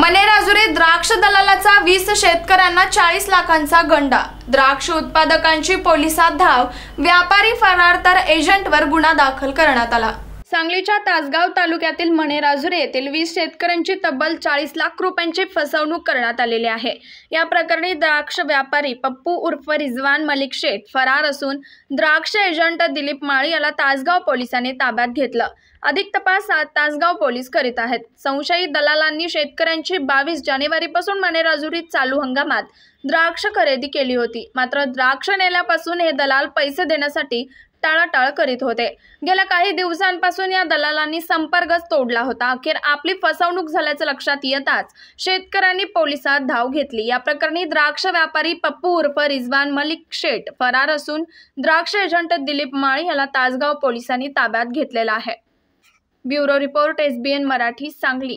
मनेराजुरी द्राक्ष दलालाचा वीस शेतकऱ्यांना चाळीस लाखांचा गंडा द्राक्ष उत्पादकांची पोलिसात धाव व्यापारी फरार तर एजंटवर गुन्हा दाखल करण्यात आला सांगलीच्या तासगाव तालुक्यातील मणेराजुरे येथील वीस शेतकऱ्यांची तब्बल चाळीस लाख रुपयांची फसवणूक करण्यात आलेली आहे या प्रकरणी द्राक्ष व्यापारी पप्पू उर्फ रिजवान मलिक शेठ फरार असून द्राक्ष एजंट दिलीप माळी याला तासगाव पोलिसांनी ताब्यात घेतलं अधिक तपास तासगाव पोलीस करीत आहेत संशयित दलालांनी शेतकऱ्यांची बावीस जानेवारीपासून मणेराजुरीत चालू हंगामात द्राक्ष खरेदी केली होती मात्र द्राक्ष नेल्यापासून हे दलाल पैसे देण्यासाठी टाळाटाळ करीत होते गेल्या काही दिवसांपासून या दलालांनी संपर्कच तोडला होता अखेर आपली फसवणूक झाल्याचं लक्षात येताच शेतकऱ्यांनी पोलिसात धाव घेतली या प्रकरणी द्राक्ष व्यापारी पप्पू उर्फ रिजवान मलिक शेठ फरार असून द्राक्ष एजंट दिलीप माळी याला तासगाव पोलिसांनी ताब्यात घेतलेला आहे bureau report SBN Marathi Sangli